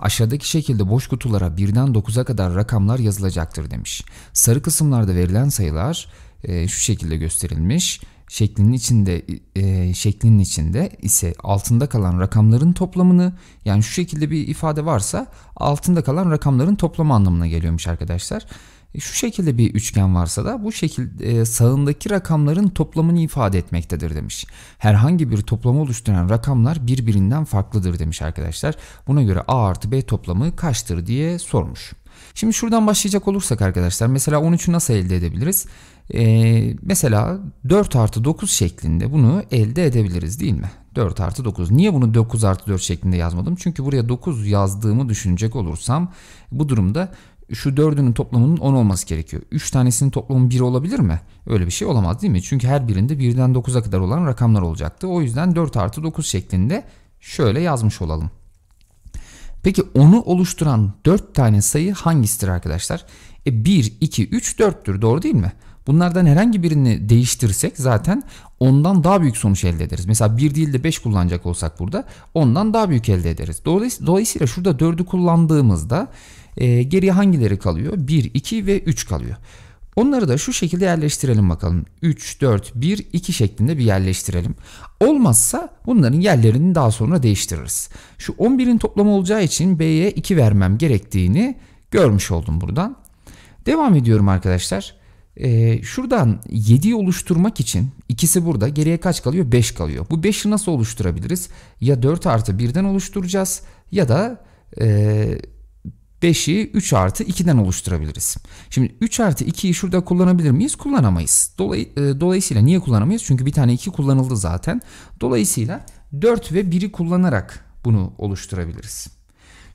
Aşağıdaki şekilde boş kutulara birden 9'a kadar rakamlar yazılacaktır demiş. Sarı kısımlarda verilen sayılar e, şu şekilde gösterilmiş. Şeklinin içinde e, şeklinin içinde ise altında kalan rakamların toplamını yani şu şekilde bir ifade varsa altında kalan rakamların toplamı anlamına geliyormuş arkadaşlar. E, şu şekilde bir üçgen varsa da bu şekil e, sağındaki rakamların toplamını ifade etmektedir demiş. Herhangi bir toplamı oluşturan rakamlar birbirinden farklıdır demiş arkadaşlar. Buna göre A artı B toplamı kaçtır diye sormuş. Şimdi şuradan başlayacak olursak arkadaşlar mesela 13'ü nasıl elde edebiliriz? Ee, mesela 4 artı 9 şeklinde bunu elde edebiliriz değil mi? 4 artı 9. Niye bunu 9 artı 4 şeklinde yazmadım? Çünkü buraya 9 yazdığımı düşünecek olursam bu durumda şu dördünün toplamının 10 olması gerekiyor. 3 tanesinin toplamı 1 olabilir mi? Öyle bir şey olamaz değil mi? Çünkü her birinde 1'den 9'a kadar olan rakamlar olacaktı. O yüzden 4 artı 9 şeklinde şöyle yazmış olalım. Peki onu oluşturan 4 tane sayı hangisidir arkadaşlar? E 1, 2, 3, 4'tür doğru değil mi? Bunlardan herhangi birini değiştirsek zaten ondan daha büyük sonuç elde ederiz. Mesela bir değil de 5 kullanacak olsak burada ondan daha büyük elde ederiz. Dolayısıyla şurada 4'ü kullandığımızda e, geriye hangileri kalıyor? 1, 2 ve 3 kalıyor. Onları da şu şekilde yerleştirelim bakalım. 3, 4, 1, 2 şeklinde bir yerleştirelim. Olmazsa bunların yerlerini daha sonra değiştiririz. Şu 11'in toplamı olacağı için B'ye 2 vermem gerektiğini görmüş oldum buradan. Devam ediyorum arkadaşlar. Ee, şuradan 7'yi oluşturmak için ikisi burada geriye kaç kalıyor? 5 kalıyor. Bu 5'i nasıl oluşturabiliriz? Ya 4 artı 1'den oluşturacağız ya da e, 5'i 3 artı 2'den oluşturabiliriz. Şimdi 3 artı 2'yi şurada kullanabilir miyiz? Kullanamayız. Dolay, e, dolayısıyla niye kullanamayız? Çünkü bir tane 2 kullanıldı zaten. Dolayısıyla 4 ve 1'i kullanarak bunu oluşturabiliriz.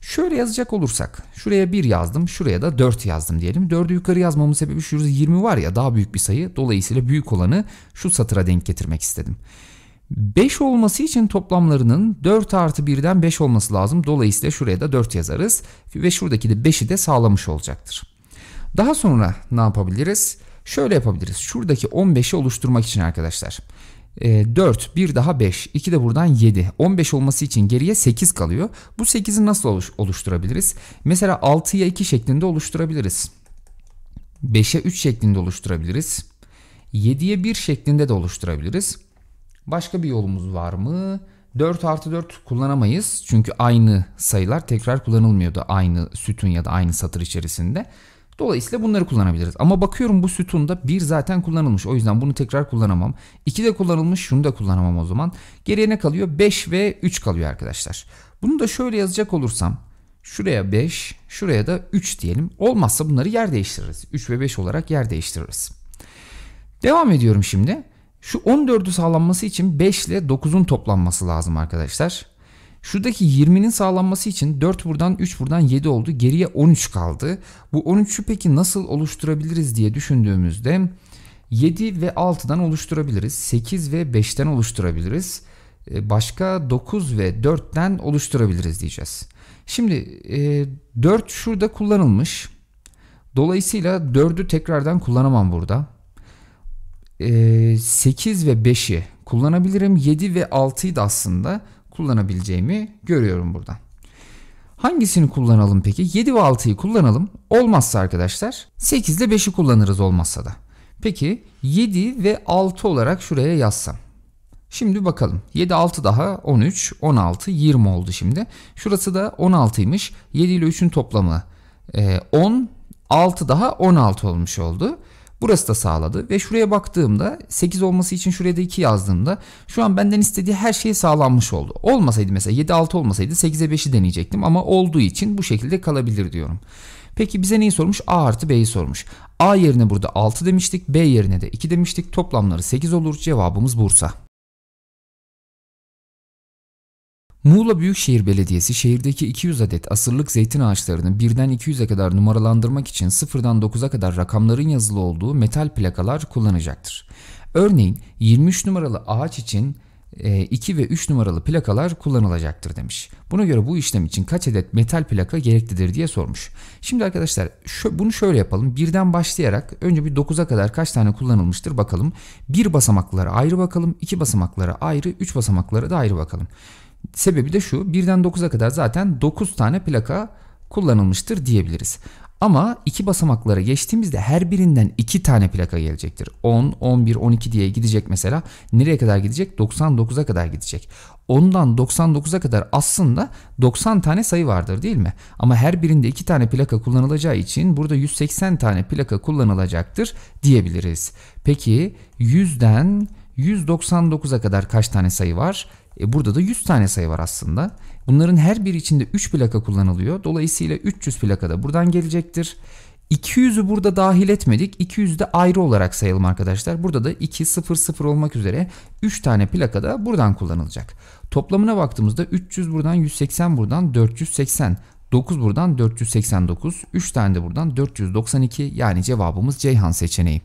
Şöyle yazacak olursak şuraya 1 yazdım şuraya da 4 yazdım diyelim. 4'ü yukarı yazmamın sebebi şurada 20 var ya daha büyük bir sayı. Dolayısıyla büyük olanı şu satıra denk getirmek istedim. 5 olması için toplamlarının 4 artı 1'den 5 olması lazım. Dolayısıyla şuraya da 4 yazarız ve şuradaki de 5'i de sağlamış olacaktır. Daha sonra ne yapabiliriz? Şöyle yapabiliriz. Şuradaki 15'i oluşturmak için arkadaşlar e, ee, 4, bir daha 5, 2 de buradan 7. 15 olması için geriye 8 kalıyor. Bu 8'i nasıl oluş oluşturabiliriz? Mesela 6'ya 2 şeklinde oluşturabiliriz. 5'e 3 şeklinde oluşturabiliriz. 7'ye 1 şeklinde de oluşturabiliriz. Başka bir yolumuz var mı? 4 artı 4 kullanamayız. Çünkü aynı sayılar tekrar kullanılmıyordu aynı sütun ya da aynı satır içerisinde. Dolayısıyla bunları kullanabiliriz. Ama bakıyorum bu sütunda bir zaten kullanılmış. O yüzden bunu tekrar kullanamam. İki de kullanılmış. Şunu da kullanamam o zaman. Geriye ne kalıyor? 5 ve 3 kalıyor arkadaşlar. Bunu da şöyle yazacak olursam. Şuraya 5, şuraya da 3 diyelim. Olmazsa bunları yer değiştiririz. 3 ve 5 olarak yer değiştiririz. Devam ediyorum şimdi. Şu 14'ü sağlanması için 5 ile 9'un toplanması lazım arkadaşlar. Şuradaki 20'nin sağlanması için 4 buradan 3 buradan 7 oldu. Geriye 13 kaldı. Bu 13'ü peki nasıl oluşturabiliriz diye düşündüğümüzde 7 ve 6'dan oluşturabiliriz. 8 ve 5'ten oluşturabiliriz. E, başka 9 ve 4'ten oluşturabiliriz diyeceğiz. Şimdi 4 e, şurada kullanılmış. Dolayısıyla 4'ü tekrardan kullanamam burada. 8 e, ve 5'i kullanabilirim. 7 ve 6'yı da aslında kullanabileceğimi görüyorum buradan. Hangisini kullanalım peki? 7 ve 6'yı kullanalım. Olmazsa arkadaşlar 8 ile 5'i kullanırız olmazsa da. Peki 7 ve 6 olarak şuraya yazsam. Şimdi bakalım. 7, 6 daha 13, 16, 20 oldu şimdi. Şurası da 16'ymış. 7 ile 3'ün toplamı 10, e, 6 daha 16 olmuş oldu. Burası da sağladı ve şuraya baktığımda 8 olması için şuraya da 2 yazdığımda şu an benden istediği her şey sağlanmış oldu. Olmasaydı mesela 7 6 olmasaydı 8'e 5'i deneyecektim ama olduğu için bu şekilde kalabilir diyorum. Peki bize neyi sormuş? A artı B'yi sormuş. A yerine burada 6 demiştik, B yerine de 2 demiştik. Toplamları 8 olur. Cevabımız Bursa. Muğla Büyükşehir Belediyesi şehirdeki 200 adet asırlık zeytin ağaçlarını birden 200'e kadar numaralandırmak için sıfırdan 9'a kadar rakamların yazılı olduğu metal plakalar kullanacaktır. Örneğin 23 numaralı ağaç için 2 e, ve 3 numaralı plakalar kullanılacaktır demiş. Buna göre bu işlem için kaç adet metal plaka gereklidir diye sormuş. Şimdi arkadaşlar bunu şöyle yapalım. Birden başlayarak önce bir 9'a kadar kaç tane kullanılmıştır bakalım. Bir basamaklara ayrı bakalım. iki basamaklara ayrı. üç basamaklara da ayrı bakalım. Sebebi de şu birden 9'a kadar zaten 9 tane plaka kullanılmıştır diyebiliriz. Ama iki basamaklara geçtiğimizde her birinden iki tane plaka gelecektir. 10, 11, 12 diye gidecek mesela. Nereye kadar gidecek? 99'a kadar gidecek. Ondan 99'a kadar aslında 90 tane sayı vardır değil mi? Ama her birinde iki tane plaka kullanılacağı için burada 180 tane plaka kullanılacaktır diyebiliriz. Peki 100'den 199'a kadar kaç tane sayı var? E burada da 100 tane sayı var aslında. Bunların her biri içinde 3 plaka kullanılıyor. Dolayısıyla 300 plaka da buradan gelecektir. 200'ü burada dahil etmedik. 200 de ayrı olarak sayalım arkadaşlar. Burada da 2, 0, 0 olmak üzere 3 tane plaka da buradan kullanılacak. Toplamına baktığımızda 300 buradan, 180 buradan, 480. 9 buradan 489, 3 tane de buradan 492 yani cevabımız Ceyhan seçeneği.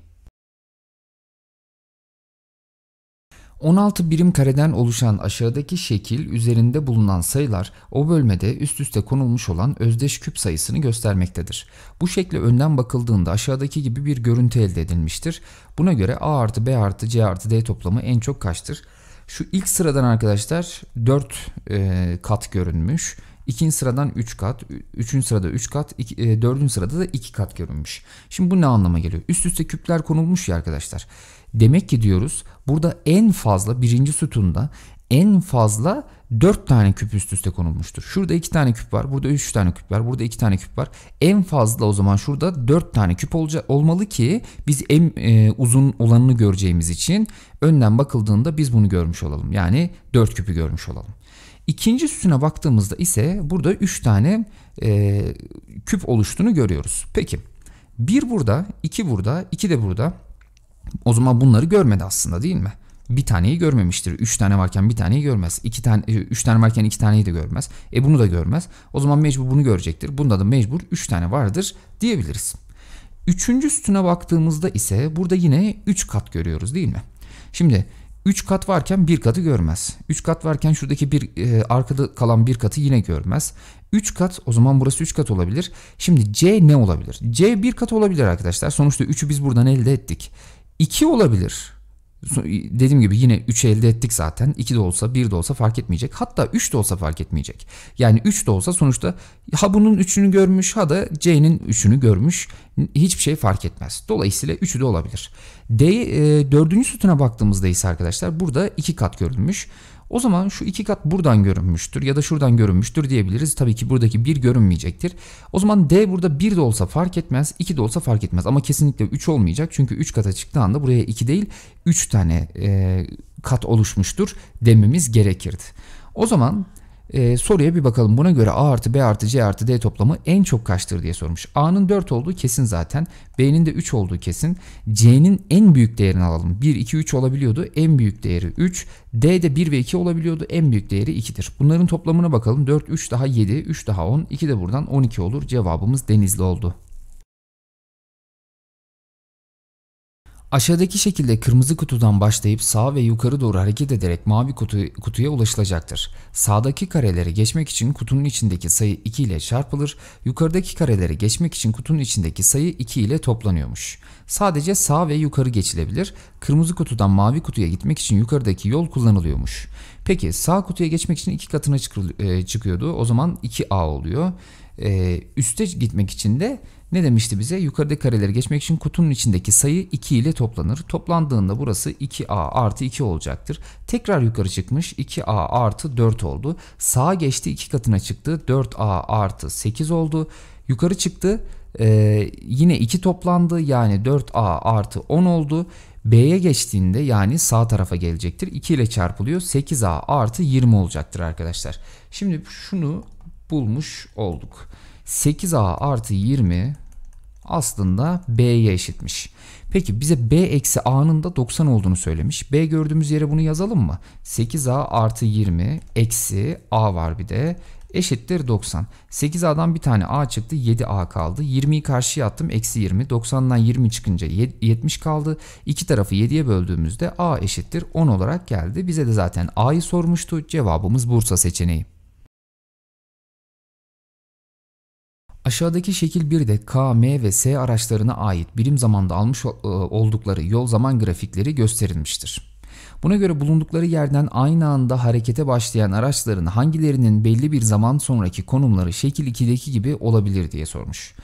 16 birim kareden oluşan aşağıdaki şekil üzerinde bulunan sayılar o bölmede üst üste konulmuş olan özdeş küp sayısını göstermektedir. Bu şekle önden bakıldığında aşağıdaki gibi bir görüntü elde edilmiştir. Buna göre A artı B artı C artı D toplamı en çok kaçtır? Şu ilk sıradan arkadaşlar 4 e, kat görünmüş. İkinci sıradan 3 kat, üçüncü sırada 3 kat, e, dördüncü sırada da 2 kat görünmüş. Şimdi bu ne anlama geliyor? Üst üste küpler konulmuş ya arkadaşlar. Demek ki diyoruz burada en fazla birinci sütunda en fazla 4 tane küp üst üste konulmuştur. Şurada 2 tane küp var. Burada 3 tane küp var. Burada 2 tane küp var. En fazla o zaman şurada 4 tane küp olacak, olmalı ki biz en e, uzun olanını göreceğimiz için önden bakıldığında biz bunu görmüş olalım. Yani 4 küpü görmüş olalım. İkinci sütuna baktığımızda ise burada 3 tane e, küp oluştuğunu görüyoruz. Peki 1 burada, 2 burada, 2 de burada. O zaman bunları görmedi aslında değil mi? Bir taneyi görmemiştir. Üç tane varken bir taneyi görmez. İki tane, e, üç tane varken iki taneyi de görmez. E bunu da görmez. O zaman mecbur bunu görecektir. Bunda da mecbur üç tane vardır diyebiliriz. Üçüncü sütuna baktığımızda ise burada yine üç kat görüyoruz değil mi? Şimdi üç kat varken bir katı görmez. Üç kat varken şuradaki bir e, arkada kalan bir katı yine görmez. Üç kat o zaman burası üç kat olabilir. Şimdi C ne olabilir? C bir kat olabilir arkadaşlar. Sonuçta üçü biz buradan elde ettik. 2 olabilir. Dediğim gibi yine 3'ü elde ettik zaten. 2 de olsa 1 de olsa fark etmeyecek. Hatta 3 de olsa fark etmeyecek. Yani 3 de olsa sonuçta ha bunun 3'ünü görmüş ha da C'nin 3'ünü görmüş. Hiçbir şey fark etmez. Dolayısıyla 3'ü de olabilir. D, e, 4. sütuna baktığımızda ise arkadaşlar burada 2 kat görülmüş. O zaman şu iki kat buradan görünmüştür ya da şuradan görünmüştür diyebiliriz. Tabii ki buradaki bir görünmeyecektir. O zaman D burada bir de olsa fark etmez, iki de olsa fark etmez. Ama kesinlikle 3 olmayacak. Çünkü 3 kata çıktığı anda buraya 2 değil 3 tane e, kat oluşmuştur dememiz gerekirdi. O zaman e, soruya bir bakalım. Buna göre A artı B artı C artı D toplamı en çok kaçtır diye sormuş. A'nın 4 olduğu kesin zaten. B'nin de 3 olduğu kesin. C'nin en büyük değerini alalım. 1, 2, 3 olabiliyordu. En büyük değeri 3. D de 1 ve 2 olabiliyordu. En büyük değeri 2'dir. Bunların toplamına bakalım. 4, 3 daha 7, 3 daha 10. 2 de buradan 12 olur. Cevabımız Denizli oldu. Aşağıdaki şekilde kırmızı kutudan başlayıp sağ ve yukarı doğru hareket ederek mavi kutu, kutuya ulaşılacaktır. Sağdaki kareleri geçmek için kutunun içindeki sayı 2 ile çarpılır, yukarıdaki kareleri geçmek için kutunun içindeki sayı 2 ile toplanıyormuş. Sadece sağ ve yukarı geçilebilir, kırmızı kutudan mavi kutuya gitmek için yukarıdaki yol kullanılıyormuş. Peki sağ kutuya geçmek için 2 katına e, çıkıyordu, o zaman 2A oluyor. E, üste gitmek için de ne demişti bize? Yukarıdaki kareleri geçmek için kutunun içindeki sayı 2 ile toplanır. Toplandığında burası 2a artı 2 olacaktır. Tekrar yukarı çıkmış 2a artı 4 oldu. Sağa geçti 2 katına çıktı. 4a artı 8 oldu. Yukarı çıktı. Ee, yine 2 toplandı yani 4a artı 10 oldu. B'ye geçtiğinde yani sağ tarafa gelecektir. 2 ile çarpılıyor. 8A artı 20 olacaktır arkadaşlar. Şimdi şunu bulmuş olduk. 8A artı 20 aslında B'ye eşitmiş. Peki bize B eksi A'nın da 90 olduğunu söylemiş. B gördüğümüz yere bunu yazalım mı? 8A artı 20 eksi A var bir de eşittir 90. 8A'dan bir tane A çıktı 7A kaldı. 20'yi karşıya attım eksi 20. 90'dan 20 çıkınca 70 kaldı. İki tarafı 7'ye böldüğümüzde A eşittir 10 olarak geldi. Bize de zaten A'yı sormuştu. Cevabımız Bursa seçeneği. Aşağıdaki şekil 1'de K, M ve S araçlarına ait birim zamanda almış e, oldukları yol zaman grafikleri gösterilmiştir. Buna göre bulundukları yerden aynı anda harekete başlayan araçların hangilerinin belli bir zaman sonraki konumları şekil 2'deki gibi olabilir diye sormuş.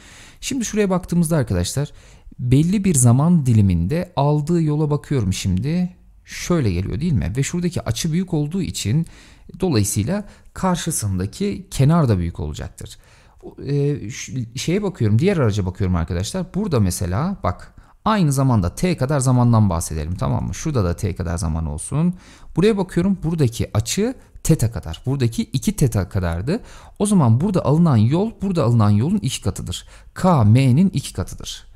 Şimdi şuraya baktığımızda arkadaşlar belli bir zaman diliminde aldığı yola bakıyorum şimdi. Şöyle geliyor değil mi? Ve şuradaki açı büyük olduğu için dolayısıyla karşısındaki kenar da büyük olacaktır e, şeye bakıyorum diğer araca bakıyorum arkadaşlar. Burada mesela bak aynı zamanda t kadar zamandan bahsedelim tamam mı? Şurada da t kadar zaman olsun. Buraya bakıyorum buradaki açı teta kadar. Buradaki 2 teta kadardı. O zaman burada alınan yol burada alınan yolun 2 katıdır. K m'nin 2 katıdır.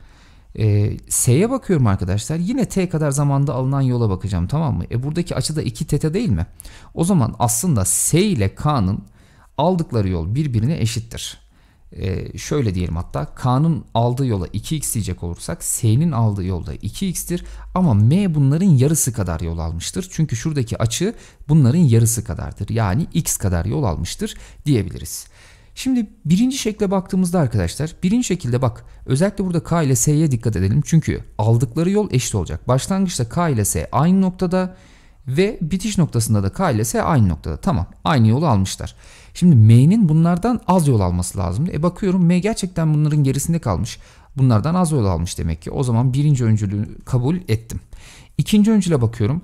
E, S'ye bakıyorum arkadaşlar. Yine T kadar zamanda alınan yola bakacağım tamam mı? E buradaki açı da 2 teta değil mi? O zaman aslında S ile K'nın aldıkları yol birbirine eşittir e, şöyle diyelim hatta K'nın aldığı yola 2x diyecek olursak S'nin aldığı yolda 2x'tir ama M bunların yarısı kadar yol almıştır. Çünkü şuradaki açı bunların yarısı kadardır. Yani x kadar yol almıştır diyebiliriz. Şimdi birinci şekle baktığımızda arkadaşlar birinci şekilde bak özellikle burada K ile S'ye dikkat edelim. Çünkü aldıkları yol eşit olacak. Başlangıçta K ile S aynı noktada ve bitiş noktasında da K ile S aynı noktada. Tamam aynı yolu almışlar. Şimdi M'nin bunlardan az yol alması lazım. E bakıyorum M gerçekten bunların gerisinde kalmış. Bunlardan az yol almış demek ki. O zaman birinci öncülüğü kabul ettim. İkinci öncüle bakıyorum.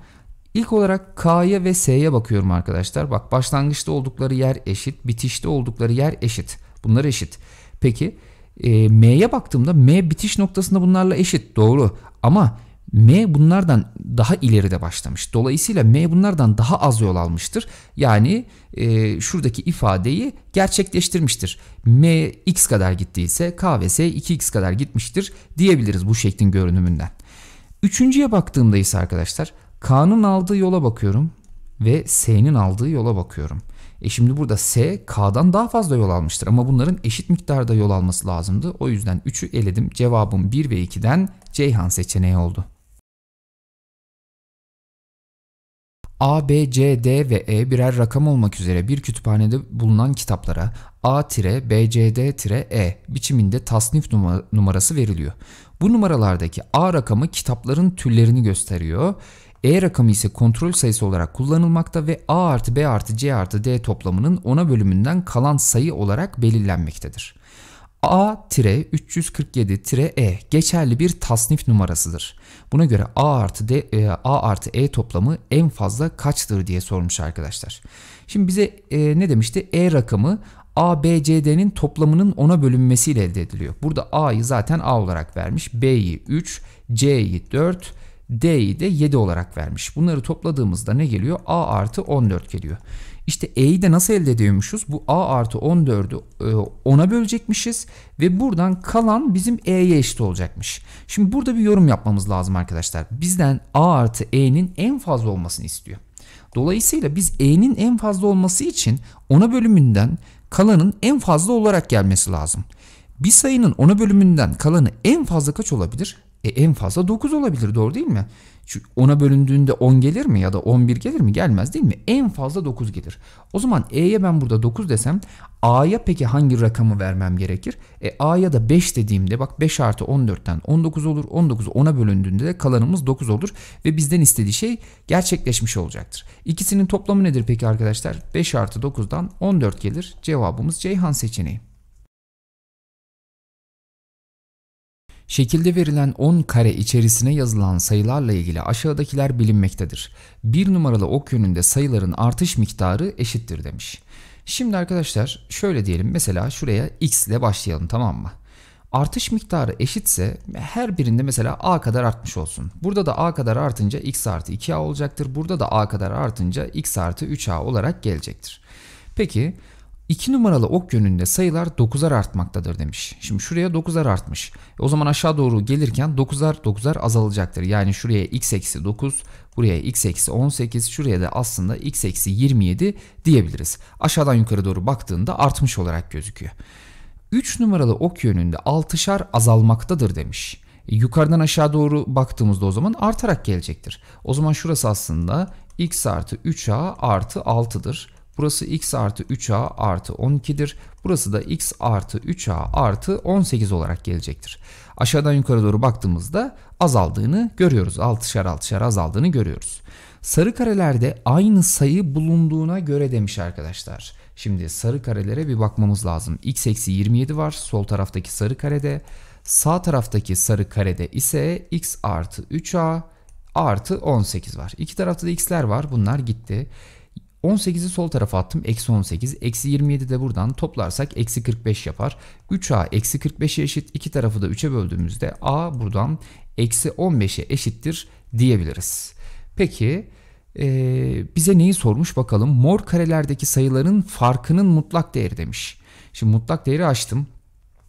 İlk olarak K'ya ve S'ye bakıyorum arkadaşlar. Bak başlangıçta oldukları yer eşit. Bitişte oldukları yer eşit. Bunlar eşit. Peki e, M'ye baktığımda M bitiş noktasında bunlarla eşit. Doğru. Ama M bunlardan daha ileride başlamış. Dolayısıyla M bunlardan daha az yol almıştır. Yani e, şuradaki ifadeyi gerçekleştirmiştir. M x kadar gittiyse K ve S 2x kadar gitmiştir diyebiliriz bu şeklin görünümünden. Üçüncüye baktığımda ise arkadaşlar K'nın aldığı yola bakıyorum ve S'nin aldığı yola bakıyorum. E şimdi burada S K'dan daha fazla yol almıştır ama bunların eşit miktarda yol alması lazımdı. O yüzden 3'ü eledim. Cevabım 1 ve 2'den Ceyhan seçeneği oldu. A, B, C, D ve E birer rakam olmak üzere bir kütüphanede bulunan kitaplara A-BCD-E b c e biçiminde tasnif numarası veriliyor. Bu numaralardaki A rakamı kitapların türlerini gösteriyor. E rakamı ise kontrol sayısı olarak kullanılmakta ve A artı B artı C artı D toplamının ona bölümünden kalan sayı olarak belirlenmektedir. A-347-E geçerli bir tasnif numarasıdır. Buna göre A artı, D, e, A artı E toplamı en fazla kaçtır diye sormuş arkadaşlar. Şimdi bize e, ne demişti? E rakamı A, B, C, D'nin toplamının 10'a bölünmesiyle elde ediliyor. Burada A'yı zaten A olarak vermiş. B'yi 3, C'yi 4, D'yi de 7 olarak vermiş. Bunları topladığımızda ne geliyor? A artı 14 geliyor. İşte E'yi de nasıl elde ediyormuşuz? Bu A artı 14'ü 10'a e, bölecekmişiz ve buradan kalan bizim E'ye eşit olacakmış. Şimdi burada bir yorum yapmamız lazım arkadaşlar. Bizden A artı E'nin en fazla olmasını istiyor. Dolayısıyla biz E'nin en fazla olması için 10'a bölümünden kalanın en fazla olarak gelmesi lazım. Bir sayının 10'a bölümünden kalanı en fazla kaç olabilir? E en fazla 9 olabilir doğru değil mi? Çünkü 10'a bölündüğünde 10 gelir mi ya da 11 gelir mi? Gelmez değil mi? En fazla 9 gelir. O zaman E'ye ben burada 9 desem A'ya peki hangi rakamı vermem gerekir? E A'ya da 5 dediğimde bak 5 artı 14'ten 19 olur. 19 10'a bölündüğünde de kalanımız 9 olur. Ve bizden istediği şey gerçekleşmiş olacaktır. İkisinin toplamı nedir peki arkadaşlar? 5 artı 9'dan 14 gelir. Cevabımız Ceyhan seçeneği. Şekilde verilen 10 kare içerisine yazılan sayılarla ilgili aşağıdakiler bilinmektedir. 1 numaralı ok yönünde sayıların artış miktarı eşittir demiş. Şimdi arkadaşlar şöyle diyelim mesela şuraya x ile başlayalım tamam mı? Artış miktarı eşitse her birinde mesela a kadar artmış olsun. Burada da a kadar artınca x artı 2a olacaktır. Burada da a kadar artınca x artı 3a olarak gelecektir. Peki 2 numaralı ok yönünde sayılar 9'ar artmaktadır demiş. Şimdi şuraya 9'ar artmış. E, o zaman aşağı doğru gelirken 9'ar 9'ar azalacaktır. Yani şuraya x eksi 9, buraya x eksi 18, şuraya da aslında x eksi 27 diyebiliriz. Aşağıdan yukarı doğru baktığında artmış olarak gözüküyor. 3 numaralı ok yönünde 6'şar azalmaktadır demiş. E, yukarıdan aşağı doğru baktığımızda o zaman artarak gelecektir. O zaman şurası aslında x artı 3a artı 6'dır. Burası x artı 3a artı 12'dir. Burası da x artı 3a artı 18 olarak gelecektir. Aşağıdan yukarı doğru baktığımızda azaldığını görüyoruz. Altışar altışar azaldığını görüyoruz. Sarı karelerde aynı sayı bulunduğuna göre demiş arkadaşlar. Şimdi sarı karelere bir bakmamız lazım. x eksi 27 var sol taraftaki sarı karede. Sağ taraftaki sarı karede ise x artı 3a artı 18 var. İki tarafta da x'ler var bunlar gitti. 18'i sol tarafa attım. Eksi 18. Eksi 27 de buradan toplarsak eksi 45 yapar. 3a eksi 45'e eşit. iki tarafı da 3'e böldüğümüzde a buradan eksi 15'e eşittir diyebiliriz. Peki ee, bize neyi sormuş bakalım. Mor karelerdeki sayıların farkının mutlak değeri demiş. Şimdi mutlak değeri açtım.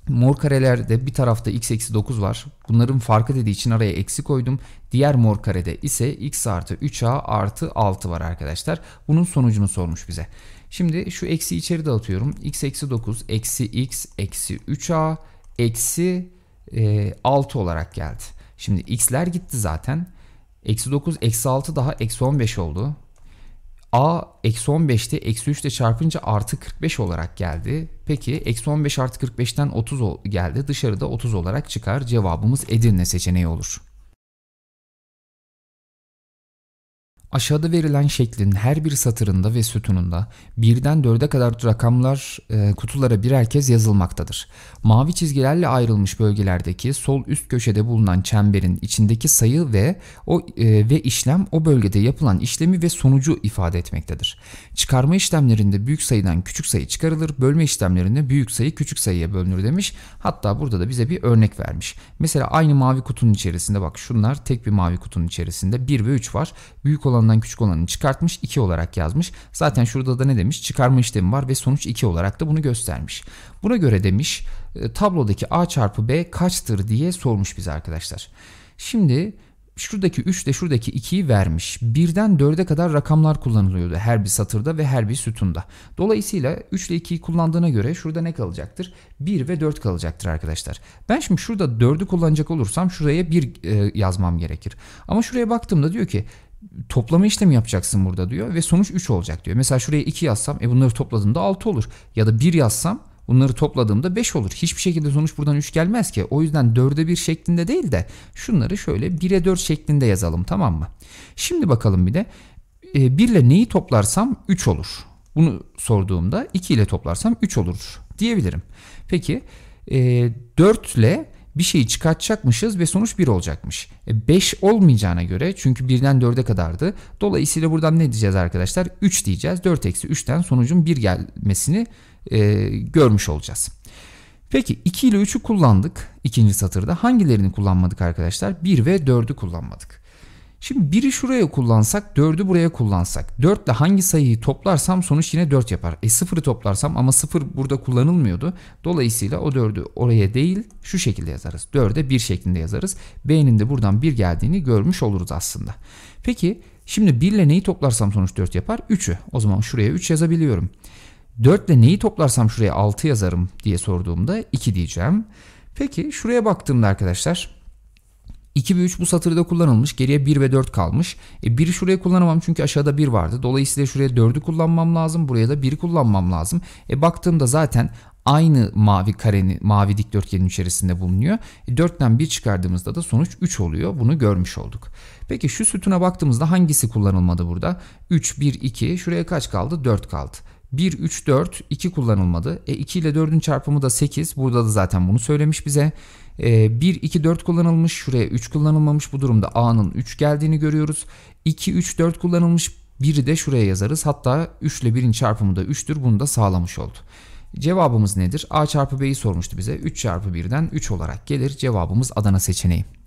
Mor karelerde bir tarafta x eksi 9 var. Bunların farkı dediği için araya eksi koydum. Diğer mor karede ise x artı 3a artı 6 var arkadaşlar. Bunun sonucunu sormuş bize. Şimdi şu eksi içeri dağıtıyorum. x eksi 9 eksi x eksi 3a eksi e, 6 olarak geldi. Şimdi x'ler gitti zaten. Eksi 9 eksi 6 daha eksi 15 oldu. A eksi 15'te eksi 3 ile çarpınca artı 45 olarak geldi. Peki eksi 15 artı 45'ten 30 geldi. Dışarıda 30 olarak çıkar. Cevabımız Edirne seçeneği olur. Aşağıda verilen şeklin her bir satırında ve sütununda birden dörde kadar rakamlar e, kutulara birer kez yazılmaktadır. Mavi çizgilerle ayrılmış bölgelerdeki sol üst köşede bulunan çemberin içindeki sayı ve o e, ve işlem o bölgede yapılan işlemi ve sonucu ifade etmektedir. Çıkarma işlemlerinde büyük sayıdan küçük sayı çıkarılır, bölme işlemlerinde büyük sayı küçük sayıya bölünür demiş. Hatta burada da bize bir örnek vermiş. Mesela aynı mavi kutunun içerisinde bak şunlar tek bir mavi kutunun içerisinde 1 ve 3 var. Büyük olan olandan küçük olanı çıkartmış 2 olarak yazmış. Zaten şurada da ne demiş? Çıkarma işlemi var ve sonuç 2 olarak da bunu göstermiş. Buna göre demiş e, tablodaki A çarpı B kaçtır diye sormuş bize arkadaşlar. Şimdi şuradaki 3 de şuradaki 2'yi vermiş. 1'den 4'e kadar rakamlar kullanılıyordu her bir satırda ve her bir sütunda. Dolayısıyla 3 ile 2'yi kullandığına göre şurada ne kalacaktır? 1 ve 4 kalacaktır arkadaşlar. Ben şimdi şurada 4'ü kullanacak olursam şuraya 1 e, yazmam gerekir. Ama şuraya baktığımda diyor ki toplama işlemi yapacaksın burada diyor ve sonuç 3 olacak diyor. Mesela şuraya 2 yazsam e bunları topladığımda 6 olur. Ya da 1 yazsam bunları topladığımda 5 olur. Hiçbir şekilde sonuç buradan 3 gelmez ki. O yüzden 4'e 1 şeklinde değil de şunları şöyle 1'e 4 şeklinde yazalım tamam mı? Şimdi bakalım bir de 1 e, ile neyi toplarsam 3 olur. Bunu sorduğumda 2 ile toplarsam 3 olur diyebilirim. Peki 4 e, ile bir şeyi çıkartacakmışız ve sonuç 1 olacakmış. 5 e, olmayacağına göre çünkü 1'den 4'e kadardı. Dolayısıyla buradan ne diyeceğiz arkadaşlar? 3 diyeceğiz. 4 eksi 3'ten sonucun 1 gelmesini e, görmüş olacağız. Peki 2 ile 3'ü kullandık ikinci satırda. Hangilerini kullanmadık arkadaşlar? 1 ve 4'ü kullanmadık. Şimdi biri şuraya kullansak, dördü buraya kullansak. Dörtle hangi sayıyı toplarsam sonuç yine dört yapar. E sıfırı toplarsam ama sıfır burada kullanılmıyordu. Dolayısıyla o dördü oraya değil şu şekilde yazarız. Dörde bir şeklinde yazarız. B'nin de buradan bir geldiğini görmüş oluruz aslında. Peki şimdi 1 ile neyi toplarsam sonuç 4 yapar? 3'ü. O zaman şuraya 3 yazabiliyorum. 4 ile neyi toplarsam şuraya 6 yazarım diye sorduğumda 2 diyeceğim. Peki şuraya baktığımda arkadaşlar 2 ve 3 bu satırda kullanılmış. Geriye 1 ve 4 kalmış. E 1'i şuraya kullanamam çünkü aşağıda 1 vardı. Dolayısıyla şuraya 4'ü kullanmam lazım. Buraya da 1'i kullanmam lazım. E baktığımda zaten aynı mavi kareni, mavi dikdörtgenin içerisinde bulunuyor. 4'ten e, 1 çıkardığımızda da sonuç 3 oluyor. Bunu görmüş olduk. Peki şu sütuna baktığımızda hangisi kullanılmadı burada? 3, 1, 2. Şuraya kaç kaldı? 4 kaldı. 1, 3, 4, 2 kullanılmadı. E 2 ile 4'ün çarpımı da 8. Burada da zaten bunu söylemiş bize. E, 1, 2, 4 kullanılmış. Şuraya 3 kullanılmamış. Bu durumda A'nın 3 geldiğini görüyoruz. 2, 3, 4 kullanılmış. 1'i de şuraya yazarız. Hatta 3 ile 1'in çarpımı da 3'tür. Bunu da sağlamış oldu. Cevabımız nedir? A çarpı B'yi sormuştu bize. 3 çarpı 1'den 3 olarak gelir. Cevabımız Adana seçeneği.